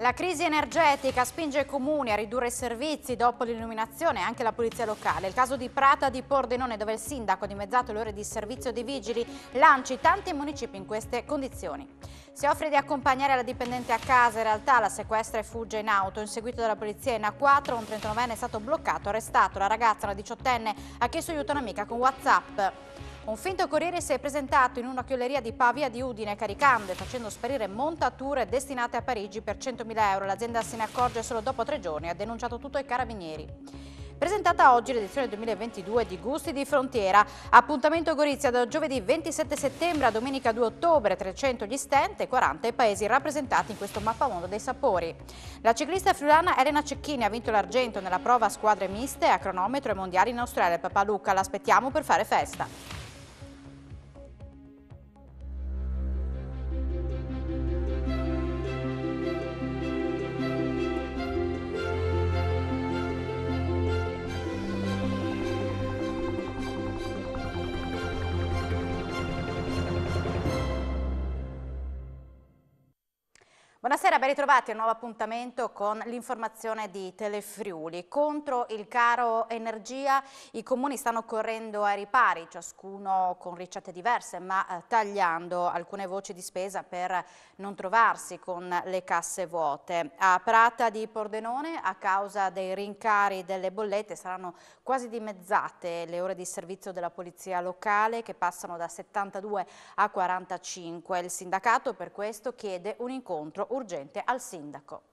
La crisi energetica spinge i comuni a ridurre i servizi dopo l'illuminazione e anche la polizia locale. Il caso di Prata di Pordenone dove il sindaco ha dimezzato le ore di servizio dei vigili lanci tanti municipi in queste condizioni. Si offre di accompagnare la dipendente a casa, in realtà la sequestra e fugge in auto. Inseguito dalla polizia in A4 un 39enne è stato bloccato, arrestato, la ragazza, una 18enne, ha chiesto aiuto a un'amica con Whatsapp. Un finto corriere si è presentato in una chioleria di Pavia di Udine caricando e facendo sparire montature destinate a Parigi per 100.000 euro. L'azienda se ne accorge solo dopo tre giorni e ha denunciato tutto ai carabinieri. Presentata oggi l'edizione 2022 di Gusti di Frontiera, appuntamento Gorizia da giovedì 27 settembre a domenica 2 ottobre, 300 gli stand e 40 i paesi rappresentati in questo mappamondo dei sapori. La ciclista friulana Elena Cecchini ha vinto l'argento nella prova a squadre miste a cronometro e mondiali in Australia. Papà Luca l'aspettiamo per fare festa. Buonasera, ben ritrovati a un nuovo appuntamento con l'informazione di Telefriuli. Contro il caro energia i comuni stanno correndo ai ripari, ciascuno con ricette diverse, ma eh, tagliando alcune voci di spesa per non trovarsi con le casse vuote. A Prata di Pordenone, a causa dei rincari delle bollette, saranno quasi dimezzate le ore di servizio della polizia locale che passano da 72 a 45. Il sindacato per questo chiede un incontro urgente al sindaco.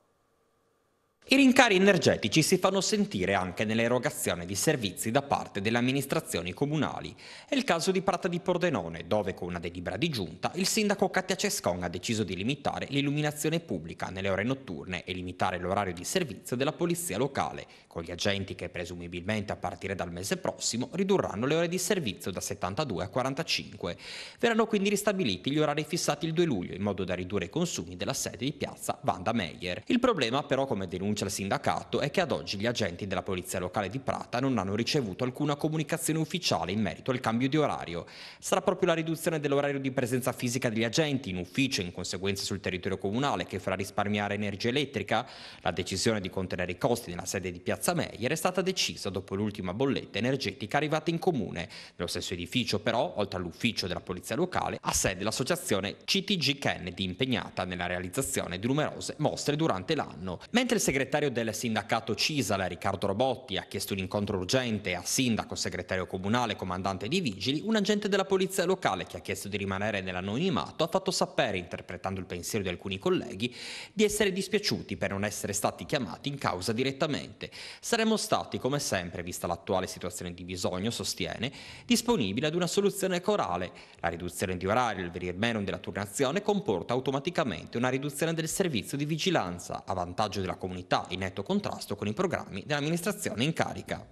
I rincari energetici si fanno sentire anche nell'erogazione di servizi da parte delle amministrazioni comunali. È il caso di Prata di Pordenone, dove con una delibera di giunta il sindaco Cattia Cescon ha deciso di limitare l'illuminazione pubblica nelle ore notturne e limitare l'orario di servizio della polizia locale, con gli agenti che presumibilmente a partire dal mese prossimo ridurranno le ore di servizio da 72 a 45. Verranno quindi ristabiliti gli orari fissati il 2 luglio in modo da ridurre i consumi della sede di piazza Vanda Meyer. Il problema però, come denuncia denuncia al sindacato è che ad oggi gli agenti della polizia locale di Prata non hanno ricevuto alcuna comunicazione ufficiale in merito al cambio di orario. Sarà proprio la riduzione dell'orario di presenza fisica degli agenti in ufficio e in conseguenza sul territorio comunale che farà risparmiare energia elettrica? La decisione di contenere i costi nella sede di Piazza Meyer è stata decisa dopo l'ultima bolletta energetica arrivata in comune. Nello stesso edificio però, oltre all'ufficio della polizia locale, ha sede l'associazione CTG Kennedy impegnata nella realizzazione di numerose mostre durante l'anno. Mentre il segretario segretario del sindacato Cisala, Riccardo Robotti, ha chiesto un incontro urgente a sindaco, segretario comunale, comandante di vigili. Un agente della polizia locale che ha chiesto di rimanere nell'anonimato ha fatto sapere, interpretando il pensiero di alcuni colleghi, di essere dispiaciuti per non essere stati chiamati in causa direttamente. Saremmo stati, come sempre, vista l'attuale situazione di bisogno, sostiene, disponibili ad una soluzione corale. La riduzione di orario e il venir meno della turnazione comporta automaticamente una riduzione del servizio di vigilanza a vantaggio della comunità sta in netto contrasto con i programmi dell'amministrazione in carica.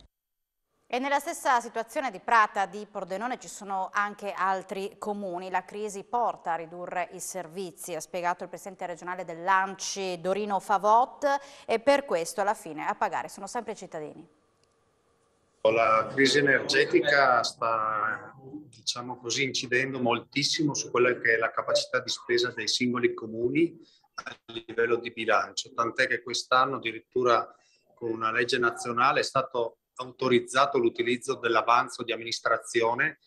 E nella stessa situazione di Prata, di Pordenone, ci sono anche altri comuni. La crisi porta a ridurre i servizi, ha spiegato il presidente regionale del Lanci, Dorino Favot e per questo alla fine a pagare sono sempre i cittadini. La crisi energetica sta diciamo così, incidendo moltissimo su quella che è la capacità di spesa dei singoli comuni a livello di bilancio, tant'è che quest'anno addirittura con una legge nazionale è stato autorizzato l'utilizzo dell'avanzo di amministrazione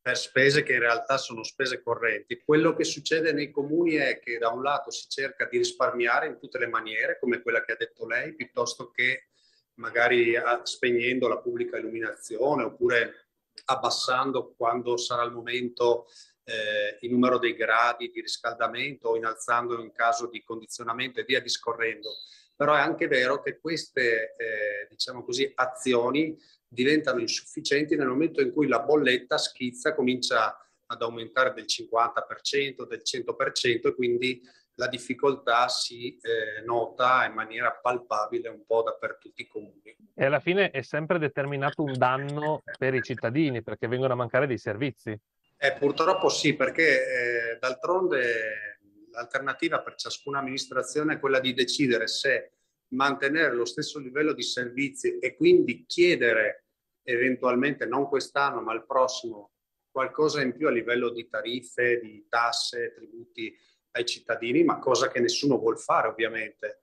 per spese che in realtà sono spese correnti. Quello che succede nei comuni è che da un lato si cerca di risparmiare in tutte le maniere, come quella che ha detto lei, piuttosto che magari spegnendo la pubblica illuminazione oppure abbassando quando sarà il momento eh, il numero dei gradi di riscaldamento o innalzandolo in caso di condizionamento e via discorrendo. Però è anche vero che queste eh, diciamo così, azioni diventano insufficienti nel momento in cui la bolletta schizza, comincia ad aumentare del 50%, del 100% e quindi la difficoltà si eh, nota in maniera palpabile un po' dappertutto i comuni. E alla fine è sempre determinato un danno per i cittadini perché vengono a mancare dei servizi. Eh, purtroppo sì, perché eh, d'altronde l'alternativa per ciascuna amministrazione è quella di decidere se mantenere lo stesso livello di servizi e quindi chiedere eventualmente, non quest'anno ma il prossimo, qualcosa in più a livello di tariffe, di tasse, tributi ai cittadini, ma cosa che nessuno vuol fare ovviamente,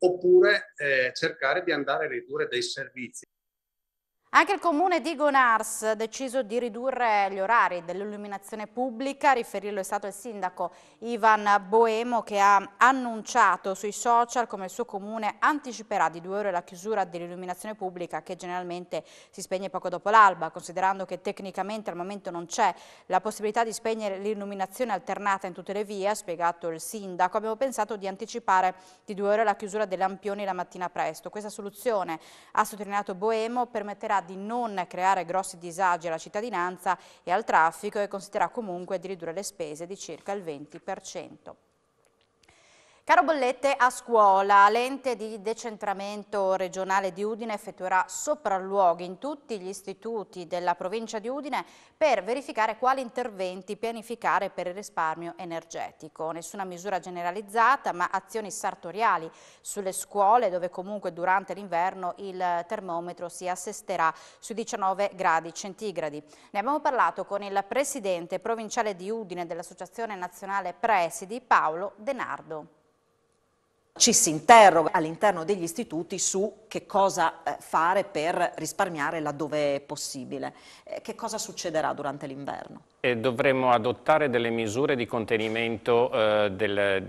oppure eh, cercare di andare a ridurre dei servizi. Anche il comune di Gonars ha deciso di ridurre gli orari dell'illuminazione pubblica, riferirlo è stato il sindaco Ivan Boemo che ha annunciato sui social come il suo comune anticiperà di due ore la chiusura dell'illuminazione pubblica che generalmente si spegne poco dopo l'alba, considerando che tecnicamente al momento non c'è la possibilità di spegnere l'illuminazione alternata in tutte le vie, ha spiegato il sindaco, abbiamo pensato di anticipare di due ore la chiusura dei lampioni la mattina presto. Questa soluzione, ha sottolineato Boemo, permetterà di non creare grossi disagi alla cittadinanza e al traffico e considera comunque di ridurre le spese di circa il 20%. Caro Bollette, a scuola, l'ente di decentramento regionale di Udine effettuerà sopralluoghi in tutti gli istituti della provincia di Udine per verificare quali interventi pianificare per il risparmio energetico. Nessuna misura generalizzata, ma azioni sartoriali sulle scuole dove comunque durante l'inverno il termometro si assesterà sui 19 gradi centigradi. Ne abbiamo parlato con il presidente provinciale di Udine dell'Associazione Nazionale Presidi, Paolo Denardo. Ci si interroga all'interno degli istituti su che cosa eh, fare per risparmiare laddove è possibile. Eh, che cosa succederà durante l'inverno? dovremmo adottare delle misure di contenimento eh, del,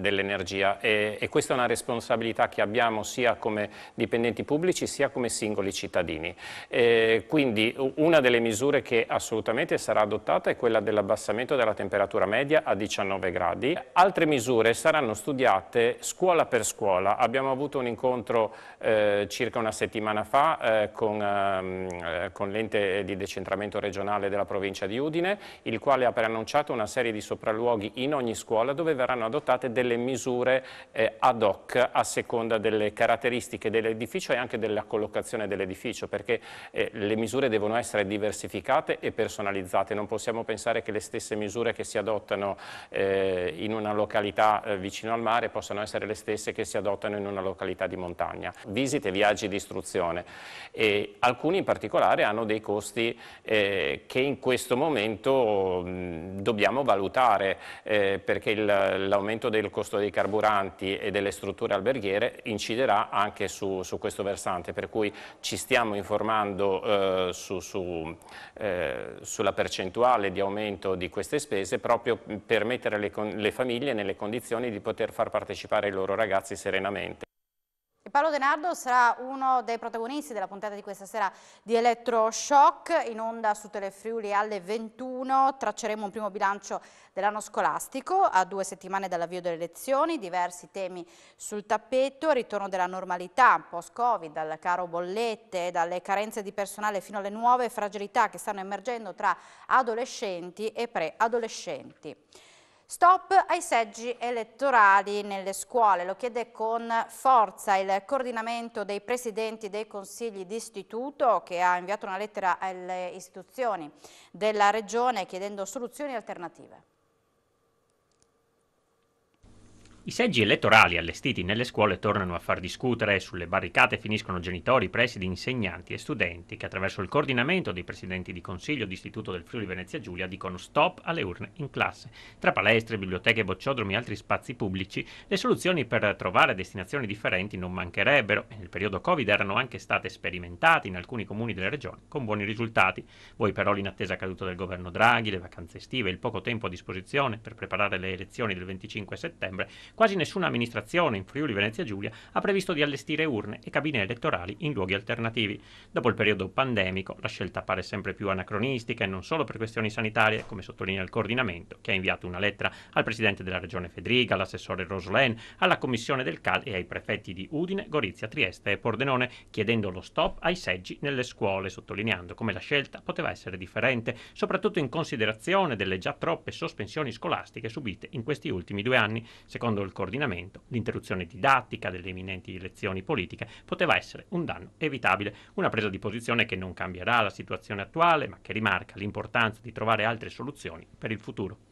dell'energia e, e, questa è una responsabilità che abbiamo sia come dipendenti pubblici sia come singoli cittadini. E quindi una delle misure che assolutamente sarà adottata è quella dell'abbassamento della temperatura media a 19 gradi. Altre misure saranno studiate scuola per scuola. Abbiamo avuto un incontro eh, circa una settimana fa eh, con, ehm, eh, con l'ente di decentramento regionale della provincia di Udine, il quale ha preannunciato una serie di sopralluoghi in ogni scuola dove verranno adottate delle misure eh, ad hoc a seconda delle caratteristiche dell'edificio e anche della collocazione dell'edificio, perché eh, le misure devono essere diversificate e personalizzate. Non possiamo pensare che le stesse misure che si adottano eh, in una località vicino al mare possano essere le stesse che si adottano in una località di montagna. Visite, viaggi di istruzione e alcuni in particolare hanno dei costi eh, che in questo momento mh, mm, dobbiamo valutare eh, perché l'aumento del costo dei carburanti e delle strutture alberghiere inciderà anche su, su questo versante, per cui ci stiamo informando eh, su, su, eh, sulla percentuale di aumento di queste spese proprio per mettere le, le famiglie nelle condizioni di poter far partecipare il loro ragazzi serenamente. Paolo Denardo sarà uno dei protagonisti della puntata di questa sera di Elettroshock in onda su Telefriuli alle 21. Tracceremo un primo bilancio dell'anno scolastico a due settimane dall'avvio delle lezioni, diversi temi sul tappeto, ritorno della normalità post-Covid, dal caro bollette, dalle carenze di personale fino alle nuove fragilità che stanno emergendo tra adolescenti e preadolescenti. Stop ai seggi elettorali nelle scuole, lo chiede con forza il coordinamento dei presidenti dei consigli d'istituto che ha inviato una lettera alle istituzioni della regione chiedendo soluzioni alternative. I seggi elettorali allestiti nelle scuole tornano a far discutere e sulle barricate finiscono genitori, presidi, insegnanti e studenti che attraverso il coordinamento dei presidenti di consiglio d'istituto del Friuli Venezia Giulia dicono stop alle urne in classe. Tra palestre, biblioteche, bocciodromi e altri spazi pubblici le soluzioni per trovare destinazioni differenti non mancherebbero e nel periodo Covid erano anche state sperimentate in alcuni comuni delle regioni con buoni risultati. Voi però l'inattesa caduta del governo Draghi, le vacanze estive, e il poco tempo a disposizione per preparare le elezioni del 25 settembre quasi nessuna amministrazione in Friuli Venezia Giulia ha previsto di allestire urne e cabine elettorali in luoghi alternativi. Dopo il periodo pandemico, la scelta pare sempre più anacronistica e non solo per questioni sanitarie, come sottolinea il coordinamento, che ha inviato una lettera al presidente della regione Federica, all'assessore Roslen, alla commissione del CAL e ai prefetti di Udine, Gorizia, Trieste e Pordenone, chiedendo lo stop ai seggi nelle scuole, sottolineando come la scelta poteva essere differente, soprattutto in considerazione delle già troppe sospensioni scolastiche subite in questi ultimi due anni. Secondo secondo il coordinamento, l'interruzione didattica delle imminenti elezioni politiche poteva essere un danno evitabile, una presa di posizione che non cambierà la situazione attuale, ma che rimarca l'importanza di trovare altre soluzioni per il futuro.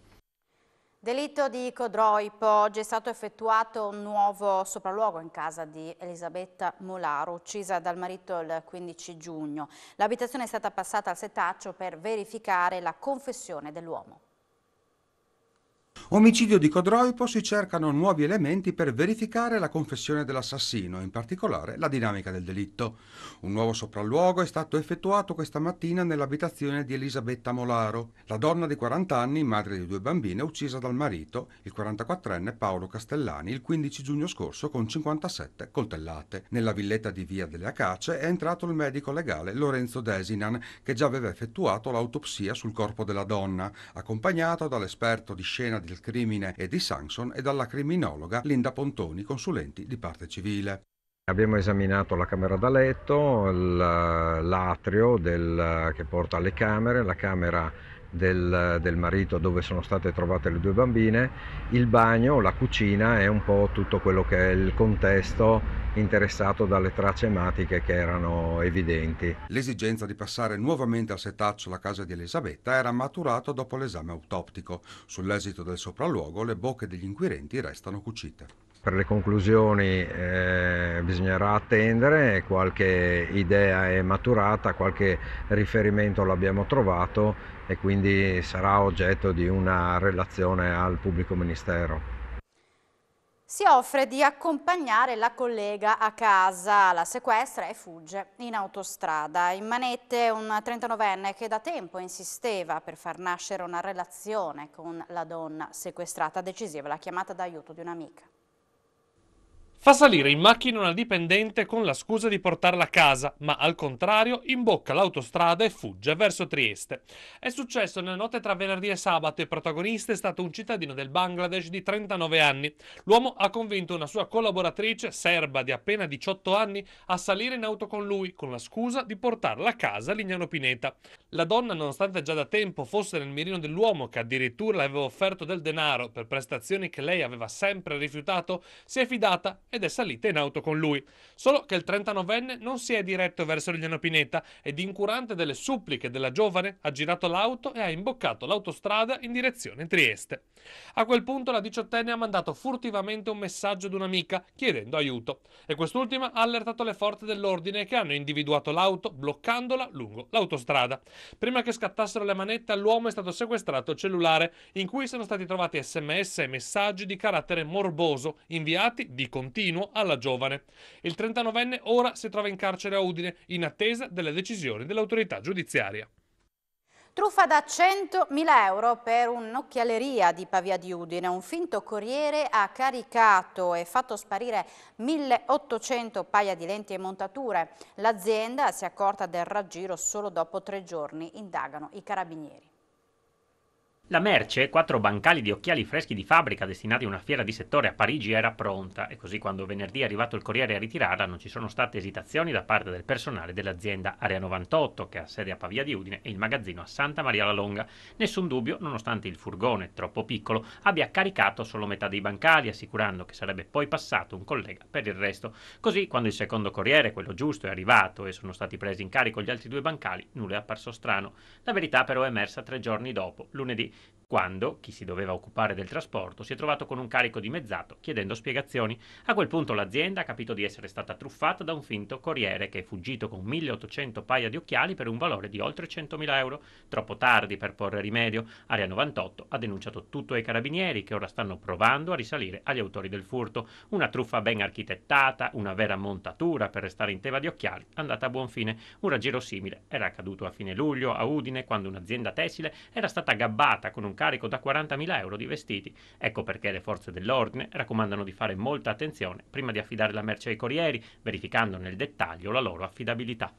Delitto di Codroipo. Oggi è stato effettuato un nuovo sopralluogo in casa di Elisabetta Molaro, uccisa dal marito il 15 giugno. L'abitazione è stata passata al setaccio per verificare la confessione dell'uomo. Omicidio di Codroipo si cercano nuovi elementi per verificare la confessione dell'assassino, in particolare la dinamica del delitto. Un nuovo sopralluogo è stato effettuato questa mattina nell'abitazione di Elisabetta Molaro, la donna di 40 anni, madre di due bambine, uccisa dal marito, il 44enne Paolo Castellani, il 15 giugno scorso con 57 coltellate. Nella villetta di Via delle Acace è entrato il medico legale Lorenzo Desinan, che già aveva effettuato l'autopsia sul corpo della donna, accompagnato dall'esperto di scena di del crimine e di Sanson e dalla criminologa Linda Pontoni, consulenti di parte civile. Abbiamo esaminato la camera da letto, l'atrio del, che porta alle camere, la camera del, del, marito dove sono state trovate le due bambine, il bagno, la cucina e un po' tutto quello che è il contesto interessato dalle tracce ematiche che erano evidenti. L'esigenza di passare nuovamente a setaccio la casa di Elisabetta era maturata dopo l'esame autoptico. Sull'esito del sopralluogo le bocche degli inquirenti restano cucite per le conclusioni eh, bisognerà attendere, qualche idea è maturata, qualche riferimento l'abbiamo trovato e quindi sarà oggetto di una relazione al pubblico ministero. Si offre di accompagnare la collega a casa, la sequestra e fugge in autostrada. In manette un 39enne che da tempo insisteva per far nascere una relazione con la donna sequestrata, decisiva la chiamata d'aiuto di un'amica. Fa salire in macchina una dipendente con la scusa di portarla a casa, ma al contrario imbocca l'autostrada e fugge verso Trieste. È successo nella notte tra venerdì e sabato e protagonista è stato un cittadino del Bangladesh di 39 anni. L'uomo ha convinto una sua collaboratrice serba di appena 18 anni a salire in auto con lui con la scusa di portarla a casa a Lignano Pineta. La donna, nonostante già da tempo fosse nel mirino dell'uomo che addirittura le aveva offerto del denaro per prestazioni che lei aveva sempre rifiutato, si è fidata e ed è salita in auto con lui. Solo che il 39enne non si è diretto verso Lignano Pineta ed incurante delle suppliche della giovane ha girato l'auto e ha imboccato l'autostrada in direzione Trieste. A quel punto la diciottenne ha mandato furtivamente un messaggio ad un'amica chiedendo aiuto e quest'ultima ha allertato le forze dell'ordine che hanno individuato l'auto bloccandola lungo l'autostrada. Prima che scattassero le manette all'uomo è stato sequestrato il cellulare in cui sono stati trovati sms e messaggi di carattere morboso inviati di continuo continuo alla giovane. Il 39enne ora si trova in carcere a Udine in attesa delle decisioni dell'autorità giudiziaria. Truffa da 100.000 euro per un'occhialeria di Pavia di Udine. Un finto corriere ha caricato e fatto sparire 1.800 paia di lenti e montature. L'azienda si è accorta del raggiro solo dopo tre giorni, indagano i carabinieri. La merce, quattro bancali di occhiali freschi di fabbrica destinati a una fiera di settore a Parigi, era pronta e così quando venerdì è arrivato il corriere a ritirarla non ci sono state esitazioni da parte del personale dell'azienda Area 98 che ha sede a Pavia di Udine e il magazzino a Santa Maria la Longa. Nessun dubbio, nonostante il furgone troppo piccolo abbia caricato solo metà dei bancali, assicurando che sarebbe poi passato un collega per il resto. Così quando il secondo corriere, quello giusto, è arrivato e sono stati presi in carico gli altri due bancali, nulla è apparso strano. La verità però è emersa tre giorni dopo, lunedì quando chi si doveva occupare del trasporto si è trovato con un carico dimezzato chiedendo spiegazioni. A quel punto l'azienda ha capito di essere stata truffata da un finto corriere che è fuggito con 1800 paia di occhiali per un valore di oltre 100.000 euro. Troppo tardi per porre rimedio, Area 98 ha denunciato tutto ai carabinieri che ora stanno provando a risalire agli autori del furto. Una truffa ben architettata, una vera montatura per restare in teva di occhiali, andata a buon fine. Un raggiro simile era accaduto a fine luglio a Udine quando un'azienda tessile era stata gabbata imbarcata con un carico da 40.000 euro di vestiti. Ecco perché le forze dell'ordine raccomandano di fare molta attenzione prima di affidare la merce ai corrieri, verificando nel dettaglio la loro affidabilità.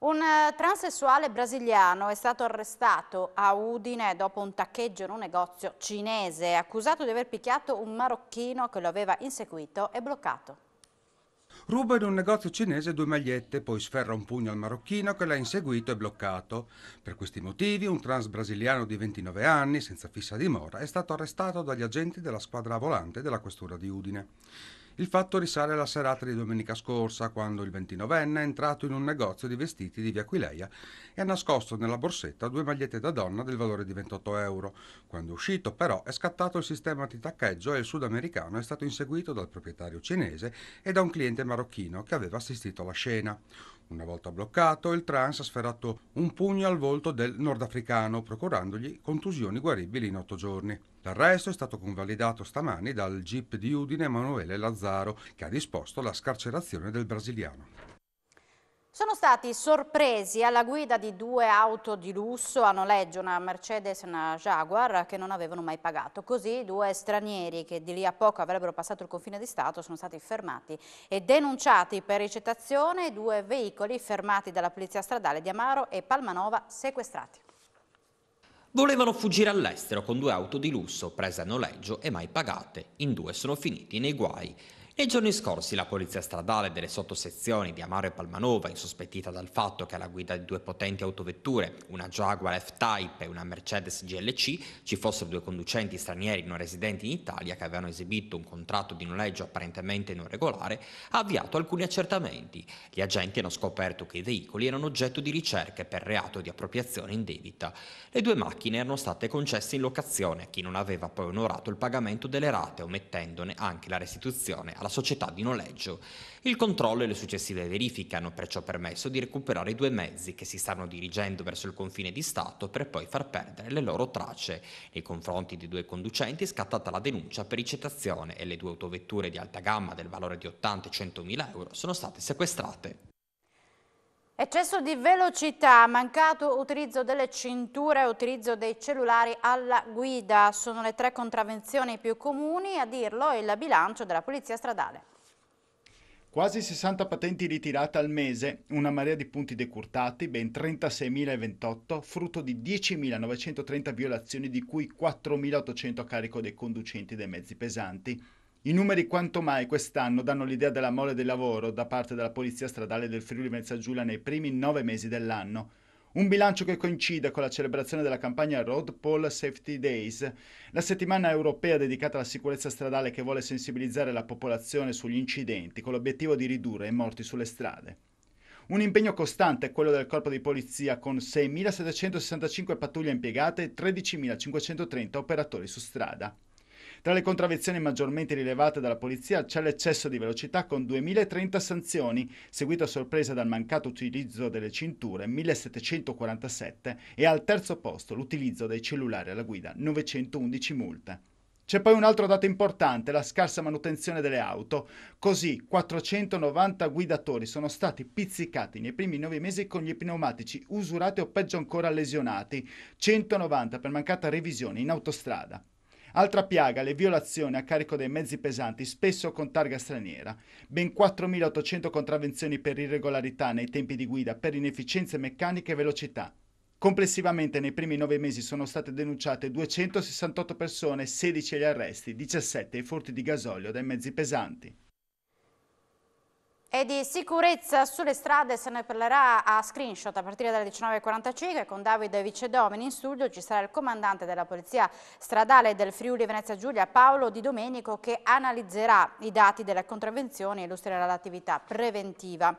Un eh, transessuale brasiliano è stato arrestato a Udine dopo un taccheggio in un negozio cinese, accusato di aver picchiato un marocchino che lo aveva inseguito e bloccato ruba in un negozio cinese due magliette, poi sferra un pugno al marocchino che l'ha inseguito e bloccato. Per questi motivi un trans brasiliano di 29 anni, senza fissa dimora, è stato arrestato dagli agenti della squadra volante della questura di Udine. Il fatto risale alla serata di domenica scorsa, quando il 29enne è entrato in un negozio di vestiti di via Aquileia e ha nascosto nella borsetta due magliette da donna del valore di 28 euro. Quando è uscito, però, è scattato il sistema di taccheggio e il sudamericano è stato inseguito dal proprietario cinese e da un cliente marocchino che aveva assistito alla scena. Una volta bloccato, il trans ha sferrato un pugno al volto del nordafricano, procurandogli contusioni guaribili in otto giorni. L'arresto è stato convalidato stamani dal GIP di Udine Emanuele Lazzaro, che ha disposto la scarcerazione del brasiliano. Sono stati sorpresi alla guida di due auto di lusso a noleggio, una Mercedes e una Jaguar, che non avevano mai pagato. Così due stranieri che di lì a poco avrebbero passato il confine di Stato sono stati fermati e denunciati per ricettazione due veicoli fermati dalla Polizia Stradale di Amaro e Palmanova sequestrati. Volevano fuggire all'estero con due auto di lusso prese a noleggio e mai pagate. In due sono finiti nei guai. Nei giorni scorsi la polizia stradale delle sottosezioni di Amaro e Palmanova, insospettita dal fatto che alla guida di due potenti autovetture, una Jaguar F-Type e una Mercedes GLC, ci fossero due conducenti stranieri non residenti in Italia che avevano esibito un contratto di noleggio apparentemente non regolare, ha avviato alcuni accertamenti. Gli agenti hanno scoperto che i veicoli erano oggetto di ricerche per reato di appropriazione indebita. Le due macchine erano state concesse in locazione a chi non aveva poi onorato il pagamento delle rate, omettendone anche la restituzione alla società di noleggio. Il controllo e le successive verifiche hanno perciò permesso di recuperare i due mezzi che si stanno dirigendo verso il confine di Stato per poi far perdere le loro tracce. Nei confronti dei due conducenti è scattata la denuncia per ricettazione e le due autovetture di alta gamma del valore di 80 e 100 mila euro sono state sequestrate. Eccesso di velocità, mancato utilizzo delle cinture e utilizzo dei cellulari alla guida sono le tre contravvenzioni più comuni, a dirlo il bilancio della Polizia Stradale. Quasi 60 patenti ritirate al mese, una marea di punti decurtati, ben 36.028, frutto di 10.930 violazioni di cui 4.800 a carico dei conducenti dei mezzi pesanti. I numeri quanto mai quest'anno danno l'idea della mole del lavoro da parte della Polizia Stradale del Friuli Venezia Giulia nei primi nove mesi dell'anno. Un bilancio che coincide con la celebrazione della campagna Road Poll Safety Days, la settimana europea dedicata alla sicurezza stradale che vuole sensibilizzare la popolazione sugli incidenti con l'obiettivo di ridurre i morti sulle strade. Un impegno costante è quello del corpo di polizia con 6.765 pattuglie impiegate e 13.530 operatori su strada. Tra le contravvenzioni maggiormente rilevate dalla polizia c'è l'eccesso di velocità con 2030 sanzioni, seguito a sorpresa dal mancato utilizzo delle cinture 1747 e al terzo posto l'utilizzo dei cellulari alla guida 911 multe. C'è poi un altro dato importante, la scarsa manutenzione delle auto. Così 490 guidatori sono stati pizzicati nei primi nove mesi con gli pneumatici usurati o peggio ancora lesionati, 190 per mancata revisione in autostrada. Altra piaga, le violazioni a carico dei mezzi pesanti, spesso con targa straniera. Ben 4.800 contravvenzioni per irregolarità nei tempi di guida, per inefficienze meccaniche e velocità. Complessivamente nei primi nove mesi sono state denunciate 268 persone, 16 gli arresti, 17 i furti di gasolio dai mezzi pesanti. E di sicurezza sulle strade se ne parlerà a screenshot a partire dalle 19.45 con Davide Vicedomini in studio ci sarà il comandante della polizia stradale del Friuli Venezia Giulia Paolo Di Domenico che analizzerà i dati delle contravvenzioni e illustrerà l'attività preventiva.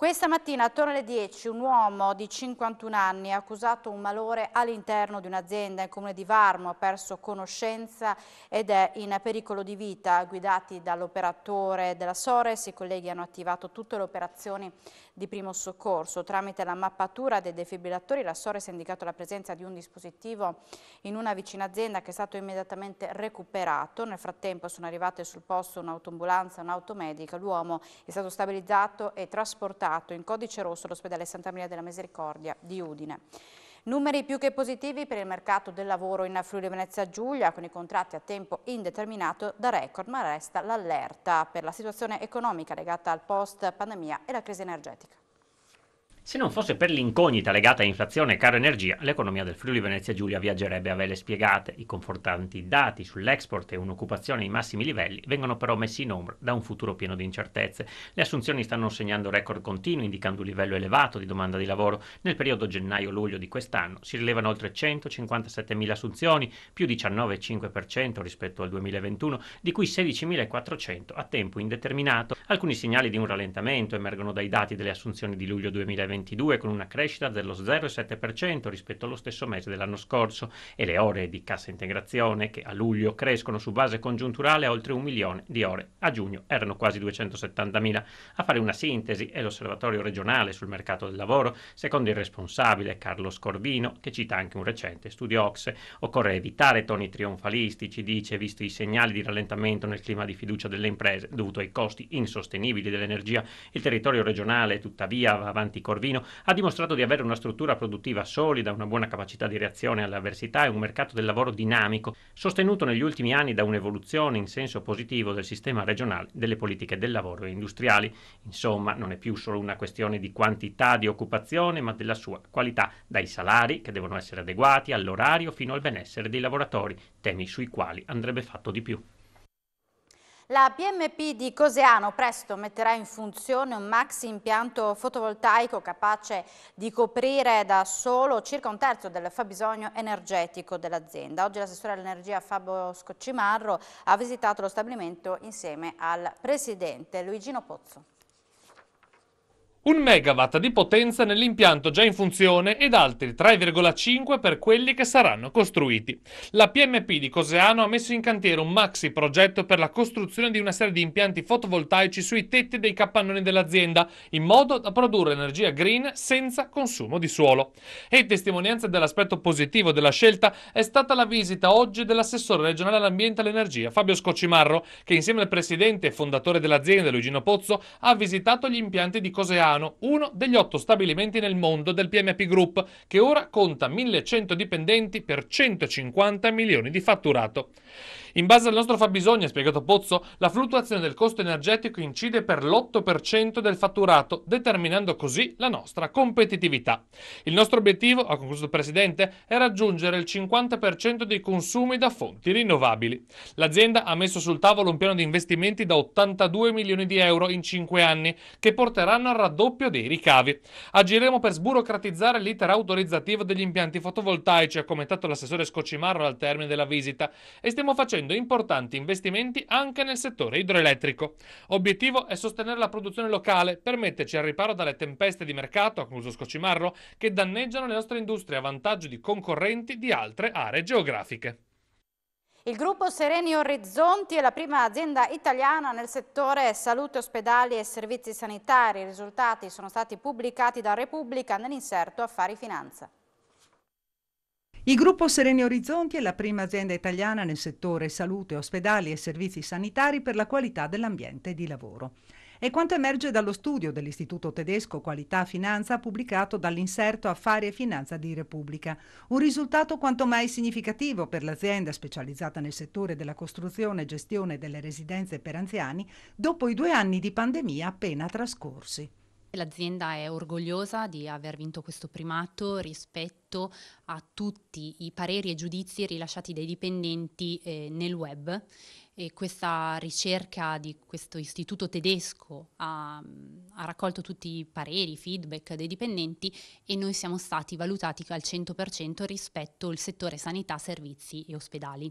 Questa mattina attorno alle 10 un uomo di 51 anni ha accusato un malore all'interno di un'azienda in comune di Varmo, ha perso conoscenza ed è in pericolo di vita. Guidati dall'operatore della Sores, i colleghi hanno attivato tutte le operazioni di primo soccorso. Tramite la mappatura dei defibrillatori la SORES ha indicato la presenza di un dispositivo in una vicina azienda che è stato immediatamente recuperato. Nel frattempo sono arrivate sul posto un'autoambulanza, un'automedica. L'uomo è stato stabilizzato e trasportato in codice rosso all'ospedale Santa Maria della Misericordia di Udine. Numeri più che positivi per il mercato del lavoro in Friuli Venezia Giulia con i contratti a tempo indeterminato da record, ma resta l'allerta per la situazione economica legata al post pandemia e la crisi energetica. Se non fosse per l'incognita legata a inflazione e caro energia, l'economia del Friuli Venezia Giulia viaggerebbe a vele spiegate. I confortanti dati sull'export e un'occupazione ai massimi livelli vengono però messi in ombra da un futuro pieno di incertezze. Le assunzioni stanno segnando record continui, indicando un livello elevato di domanda di lavoro. Nel periodo gennaio-luglio di quest'anno si rilevano oltre 157.000 assunzioni, più 19,5% rispetto al 2021, di cui 16.400 a tempo indeterminato. Alcuni segnali di un rallentamento emergono dai dati delle assunzioni di luglio 2021 2022 con una crescita dello 0,7% rispetto allo stesso mese dell'anno scorso e le ore di cassa integrazione che a luglio crescono su base congiunturale a oltre un milione di ore. A giugno erano quasi 270.000. A fare una sintesi è l'osservatorio regionale sul mercato del lavoro, secondo il responsabile Carlo Scorvino, che cita anche un recente studio OXE. Occorre evitare toni trionfalistici, dice, visto i segnali di rallentamento nel clima di fiducia delle imprese dovuto ai costi insostenibili dell'energia. Il territorio regionale tuttavia va avanti Corvino Torino, ha dimostrato di avere una struttura produttiva solida, una buona capacità di reazione alle avversità e un mercato del lavoro dinamico, sostenuto negli ultimi anni da un'evoluzione in senso positivo del sistema regionale delle politiche del lavoro e industriali. Insomma, non è più solo una questione di quantità di occupazione, ma della sua qualità, dai salari che devono essere adeguati all'orario fino al benessere dei lavoratori, temi sui quali andrebbe fatto di più. La PMP di Coseano presto metterà in funzione un maxi impianto fotovoltaico capace di coprire da solo circa un terzo del fabbisogno energetico dell'azienda. Oggi l'assessore all'energia Fabio Scoccimarro ha visitato lo stabilimento insieme al presidente Luigino Pozzo. Un megawatt di potenza nell'impianto già in funzione ed altri 3,5 per quelli che saranno costruiti. La PMP di Coseano ha messo in cantiere un maxi progetto per la costruzione di una serie di impianti fotovoltaici sui tetti dei capannoni dell'azienda, in modo da produrre energia green senza consumo di suolo. E testimonianza dell'aspetto positivo della scelta è stata la visita oggi dell'assessore regionale all'ambiente e all'energia Fabio Scocimarro, che insieme al presidente e fondatore dell'azienda Luigino Pozzo ha visitato gli impianti di Coseano Milano, uno degli otto stabilimenti nel mondo del PMP Group, che ora conta 1100 dipendenti per 150 milioni di fatturato. In base al nostro fabbisogno, ha spiegato Pozzo, la fluttuazione del costo energetico incide per l'8% del fatturato, determinando così la nostra competitività. Il nostro obiettivo, ha concluso il Presidente, è raggiungere il 50% dei consumi da fonti rinnovabili. L'azienda ha messo sul tavolo un piano di investimenti da 82 milioni di euro in 5 anni, che porteranno al raddoppio dei ricavi. Agiremo per sburocratizzare l'iter autorizzativo degli impianti fotovoltaici, ha commentato l'assessore Scocimarro al termine della visita, e stiamo facendo producendo importanti investimenti anche nel settore idroelettrico. Obiettivo è sostenere la produzione locale per metterci al riparo dalle tempeste di mercato, ha concluso Scocimarlo, che danneggiano le nostre industrie a vantaggio di concorrenti di altre aree geografiche. Il gruppo Sereni Orizzonti è la prima azienda italiana nel settore salute, ospedali e servizi sanitari. I risultati sono stati pubblicati da Repubblica nell'inserto Affari Finanza. Il gruppo Sereni Orizzonti è la prima azienda italiana nel settore salute, ospedali e servizi sanitari per la qualità dell'ambiente di lavoro. È quanto emerge dallo studio dell'Istituto tedesco Qualità Finanza pubblicato dall'inserto Affari e Finanza di Repubblica. Un risultato quanto mai significativo per l'azienda specializzata nel settore della costruzione e gestione delle residenze per anziani dopo i due anni di pandemia appena trascorsi. L'azienda è orgogliosa di aver vinto questo primato rispetto a tutti i pareri e giudizi rilasciati dai dipendenti eh, nel web e questa ricerca di questo istituto tedesco ha, ha, raccolto tutti i pareri, feedback dei dipendenti e noi siamo stati valutati al 100% rispetto al settore sanità, servizi e ospedali.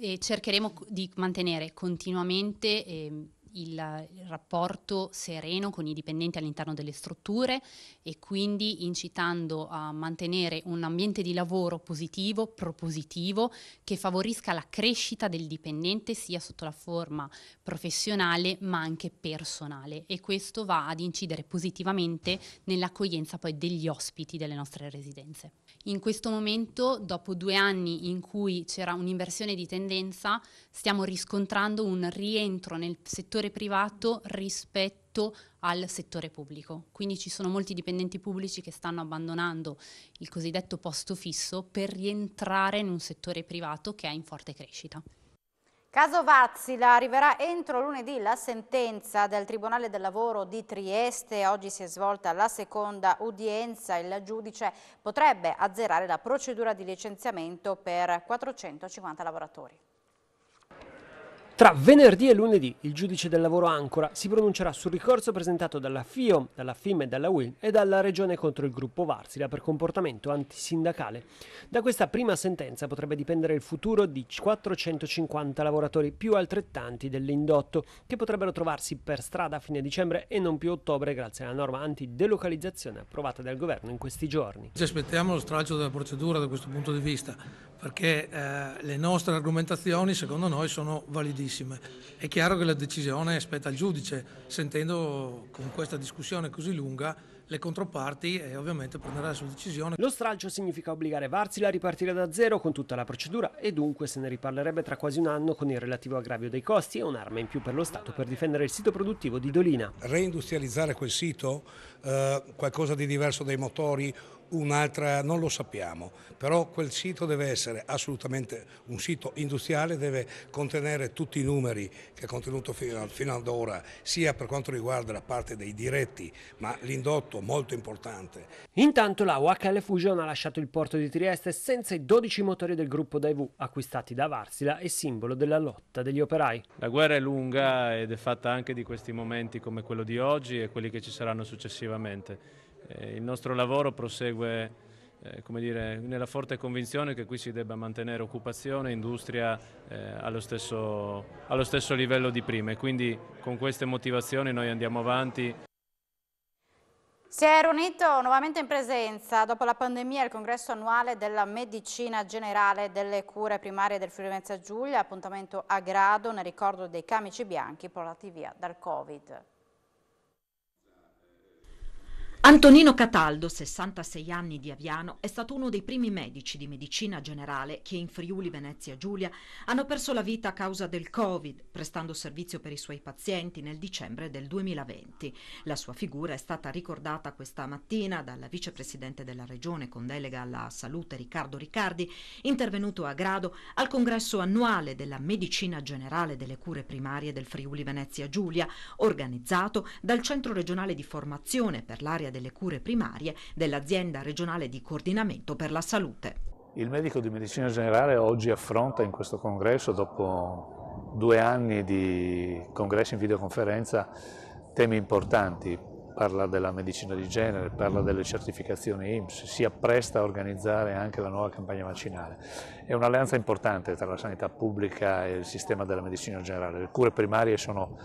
E cercheremo di mantenere continuamente eh, il, rapporto sereno con i dipendenti all'interno delle strutture e quindi incitando a mantenere un ambiente di lavoro positivo, propositivo, che favorisca la crescita del dipendente sia sotto la forma professionale ma anche personale e questo va ad incidere positivamente nell'accoglienza poi degli ospiti delle nostre residenze. In questo momento, dopo due anni in cui c'era un'inversione di tendenza, stiamo riscontrando un rientro nel settore privato rispetto al settore pubblico. Quindi ci sono molti dipendenti pubblici che stanno abbandonando il cosiddetto posto fisso per rientrare in un settore privato che è in forte crescita. Caso Vazzila arriverà entro lunedì la sentenza del Tribunale del Lavoro di Trieste. Oggi si è svolta la seconda udienza. Il giudice potrebbe azzerare la procedura di licenziamento per 450 lavoratori. Tra venerdì e lunedì il giudice del lavoro Ancora si pronuncerà sul ricorso presentato dalla FIO, dalla FIM e dalla UIL e dalla Regione contro il gruppo Varsila per comportamento antisindacale. Da questa prima sentenza potrebbe dipendere il futuro di 450 lavoratori più altrettanti dell'indotto che potrebbero trovarsi per strada a fine dicembre e non più ottobre grazie alla norma antidelocalizzazione approvata dal governo in questi giorni. Ci aspettiamo lo stralcio della procedura da questo punto di vista perché eh, le nostre argomentazioni secondo noi sono validissime tantissime. È chiaro che la decisione spetta al giudice, sentendo con questa discussione così lunga le controparti e eh, ovviamente prenderà la sua decisione. Lo stralcio significa obbligare Varsila a ripartire da zero con tutta la procedura e dunque se ne riparlerebbe tra quasi un anno con il relativo aggravio dei costi e un'arma in più per lo Stato per difendere il sito produttivo di Dolina. Reindustrializzare quel sito, eh, qualcosa di diverso dai motori, un'altra, non lo sappiamo, però quel sito deve essere assolutamente un sito industriale, deve contenere tutti i numeri che ha contenuto fino, fino ad ora, sia per quanto riguarda la parte dei diretti, ma l'indotto molto importante. Intanto la UHL Fusion ha lasciato il porto di Trieste senza i 12 motori del gruppo Daewoo, acquistati da Varsila e simbolo della lotta degli operai. La guerra è lunga ed è fatta anche di questi momenti come quello di oggi e quelli che ci saranno successivamente eh, il nostro lavoro prosegue eh, dire, nella forte convinzione che qui si debba mantenere occupazione e industria eh, allo, stesso, allo stesso livello di prima e quindi con queste motivazioni noi andiamo avanti. Si è riunito nuovamente in presenza, dopo la pandemia, il congresso annuale della medicina generale delle cure primarie del Friuli Venezia Giulia, appuntamento a grado nel ricordo dei camici bianchi portati via dal Covid. Antonino Cataldo, 66 anni di Aviano, è stato uno dei primi medici di medicina generale che in Friuli Venezia Giulia hanno perso la vita a causa del Covid, prestando servizio per i suoi pazienti nel dicembre del 2020. La sua figura è stata ricordata questa mattina dal vicepresidente della Regione con delega alla salute Riccardo Riccardi, intervenuto a Grado al congresso annuale della medicina generale delle cure primarie del Friuli Venezia Giulia, organizzato dal Centro regionale di formazione per l'area del delle cure primarie dell'azienda regionale di coordinamento per la salute. Il medico di medicina generale oggi affronta in questo congresso, dopo due anni di congressi in videoconferenza, temi importanti parla della medicina di genere, parla delle certificazioni IMSS, si appresta a organizzare anche la nuova campagna vaccinale. È un'alleanza importante tra la sanità pubblica e il sistema della medicina generale. Le cure primarie sono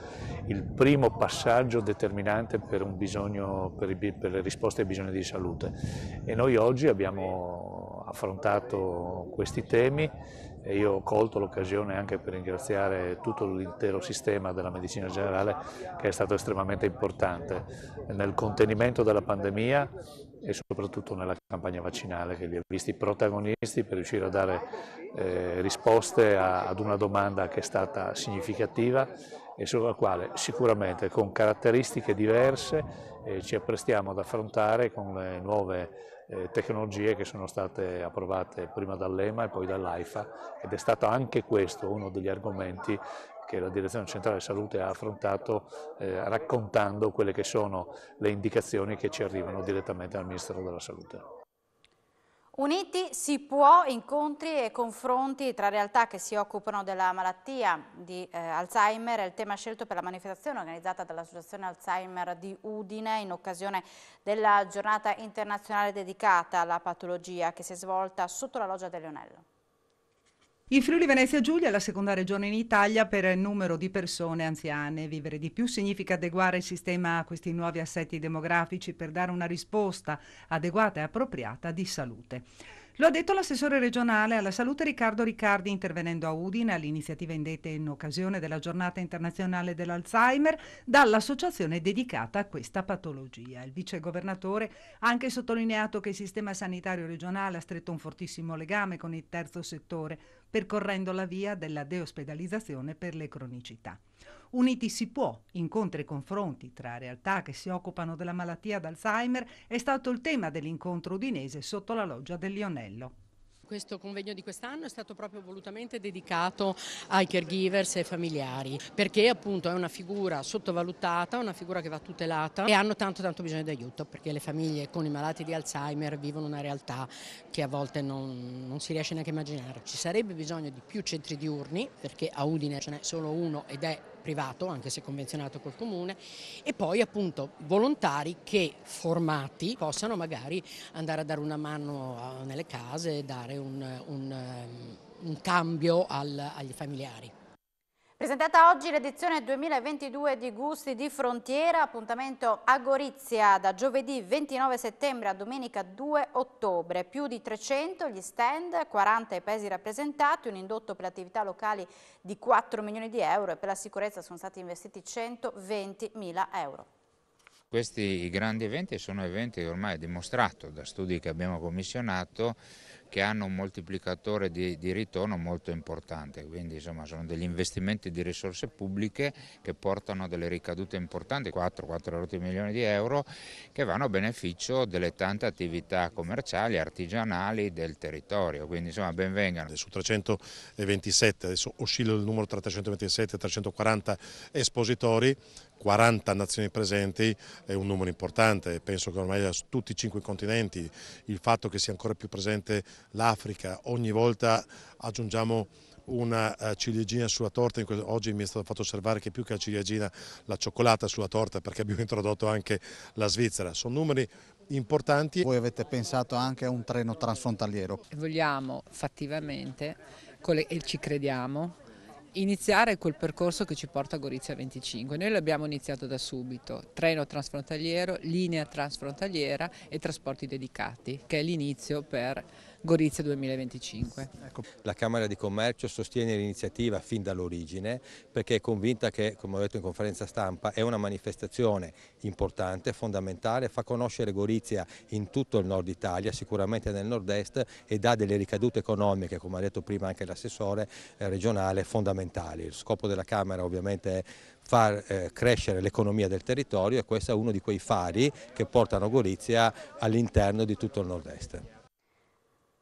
il primo passaggio determinante per, bisogno, per, i, per le risposte ai bisogni di salute e noi oggi abbiamo affrontato questi temi e io ho colto l'occasione anche per ringraziare tutto l'intero sistema della medicina generale che è stato estremamente importante nel contenimento della pandemia e soprattutto nella campagna vaccinale che li ha visti protagonisti per riuscire a dare eh, risposte a, ad una domanda che è stata significativa e sulla quale sicuramente con caratteristiche diverse ci apprestiamo ad affrontare con le nuove eh, tecnologie che sono state approvate prima dall'EMA e poi dall'AIFA ed è stato anche questo uno degli argomenti che la Direzione Centrale Salute ha affrontato eh, raccontando quelle che sono le indicazioni che ci arrivano direttamente dal Ministero della Salute. Uniti si può incontri e confronti tra realtà che si occupano della malattia di eh, Alzheimer è il tema scelto per la manifestazione organizzata dall'Associazione Alzheimer di Udine in occasione della giornata internazionale dedicata alla patologia che si è svolta sotto la loggia del Leonello. Il Friuli Venezia Giulia è la seconda regione in Italia per numero di persone anziane. Vivere di più significa adeguare il sistema a questi nuovi assetti demografici per dare una risposta adeguata e appropriata di salute. Lo ha detto l'assessore regionale alla salute Riccardo Riccardi intervenendo a Udine all'iniziativa indetta in occasione della giornata internazionale dell'Alzheimer dall'associazione dedicata a questa patologia. Il vicegovernatore ha anche sottolineato che il sistema sanitario regionale ha stretto un fortissimo legame con il terzo settore percorrendo la via della deospedalizzazione per le cronicità. Uniti si può, incontri e confronti tra realtà che si occupano della malattia d'Alzheimer è stato il tema dell'incontro udinese sotto la loggia del Lionello questo convegno di quest'anno è stato proprio volutamente dedicato ai caregivers e familiari, perché appunto è una figura sottovalutata, una figura che va tutelata e hanno tanto tanto bisogno di aiuto, perché le famiglie con i malati di Alzheimer vivono una realtà che a volte non, non si riesce neanche a immaginare. Ci sarebbe bisogno di più centri diurni, perché a Udine ce n'è solo uno ed è privato, anche se convenzionato col comune, e poi appunto volontari che formati possano magari andare a dare una mano eh, nelle case, e dare un, un, ehm, un cambio al, agli familiari. Presentata oggi l'edizione 2022 di Gusti di Frontiera, appuntamento a Gorizia da giovedì 29 settembre a domenica 2 ottobre. Più di 300 gli stand, 40 i paesi rappresentati, un indotto per le attività locali di 4 milioni di euro e per la sicurezza sono stati investiti 120 mila euro. Questi grandi eventi sono eventi ormai dimostrato da studi che abbiamo commissionato che hanno un moltiplicatore di, di, ritorno molto importante, quindi insomma sono degli investimenti di risorse pubbliche che portano a delle ricadute importanti, 4-4 milioni di euro, che vanno a beneficio delle tante attività commerciali, artigianali del territorio, quindi insomma benvengano. Su 327, adesso oscilla il numero tra 327 e 340 espositori, 40 nazioni presenti è un numero importante, penso che ormai su tutti i cinque continenti il fatto che sia ancora più presente l'Africa, ogni volta aggiungiamo una eh, ciliegina sulla torta, oggi mi è stato fatto osservare che più che la ciliegina la cioccolata sulla torta perché abbiamo introdotto anche la Svizzera, sono numeri importanti. Voi avete pensato anche a un treno transfrontaliero? Vogliamo fattivamente e ci crediamo iniziare quel percorso che ci porta a Gorizia 25. Noi l'abbiamo iniziato da subito, treno transfrontaliero, linea transfrontaliera e trasporti dedicati, che è l'inizio per Gorizia 2025. Ecco, la Camera di Commercio sostiene l'iniziativa fin dall'origine perché è convinta che, come ho detto in conferenza stampa, è una manifestazione importante, fondamentale, fa conoscere Gorizia in tutto il nord Italia, sicuramente nel nord-est e dà delle ricadute economiche, come ha detto prima anche l'assessore eh, regionale, fondamentali. Il scopo della Camera ovviamente è far eh, crescere l'economia del territorio e questo è uno di quei fari che portano Gorizia all'interno di tutto il nord-est.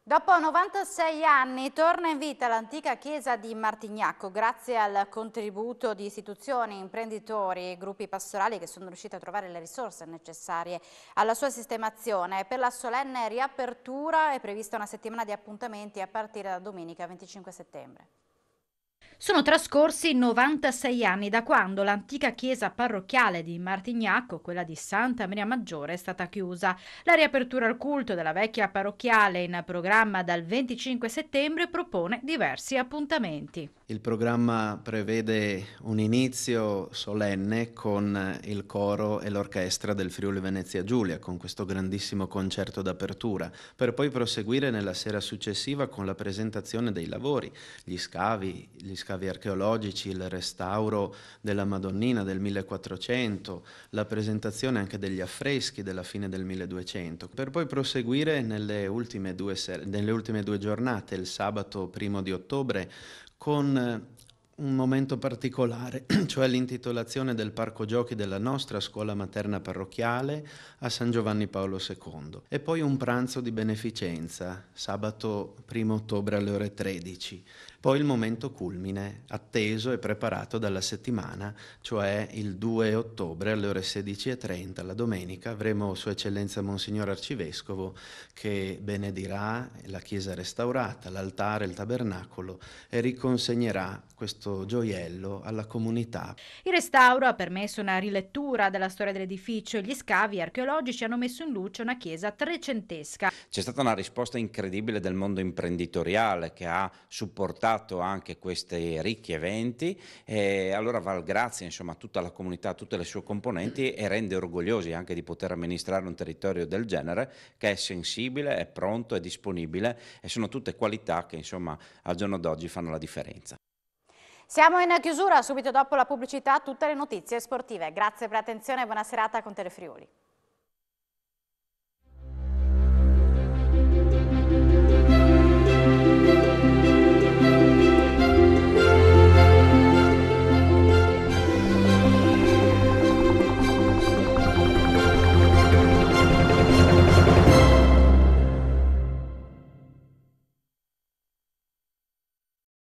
Dopo 96 anni torna in vita l'antica chiesa di Martignacco grazie al contributo di istituzioni, imprenditori e gruppi pastorali che sono riusciti a trovare le risorse necessarie alla sua sistemazione. Per la solenne riapertura è prevista una settimana di appuntamenti a partire da domenica 25 settembre. Sono trascorsi 96 anni da quando l'antica chiesa parrocchiale di Martignacco, quella di Santa Maria Maggiore, è stata chiusa. La riapertura al culto della vecchia parrocchiale in programma dal 25 settembre propone diversi appuntamenti. Il programma prevede un inizio solenne con il coro e l'orchestra del Friuli Venezia Giulia, con questo grandissimo concerto d'apertura, per poi proseguire nella sera successiva con la presentazione dei lavori, gli scavi, gli scavi archeologici, il restauro della Madonnina del 1400, la presentazione anche degli affreschi della fine del 1200, per poi proseguire nelle ultime due, nelle ultime due giornate, il sabato primo di ottobre, con eh, un momento particolare, cioè l'intitolazione del parco giochi della nostra scuola materna parrocchiale a San Giovanni Paolo II e poi un pranzo di beneficenza sabato 1 ottobre alle ore 13 poi il momento culmine, atteso e preparato dalla settimana, cioè il 2 ottobre alle ore 16.30, la domenica, avremo Sua Eccellenza Monsignor Arcivescovo che benedirà la chiesa restaurata, l'altare, il tabernacolo e riconsegnerà questo gioiello alla comunità. Il restauro ha permesso una rilettura della storia dell'edificio e gli scavi archeologici hanno messo in luce una chiesa trecentesca. C'è stata una risposta incredibile del mondo imprenditoriale che ha supportato portato anche questi ricchi eventi e allora va grazie insomma, a tutta la comunità, a tutte le sue componenti e rende orgogliosi anche di poter amministrare un territorio del genere che è sensibile, è pronto, è disponibile e sono tutte qualità che insomma, al giorno d'oggi fanno la differenza. Siamo in chiusura, subito dopo la pubblicità tutte le notizie sportive. Grazie per l'attenzione e buona serata con Telefriuli.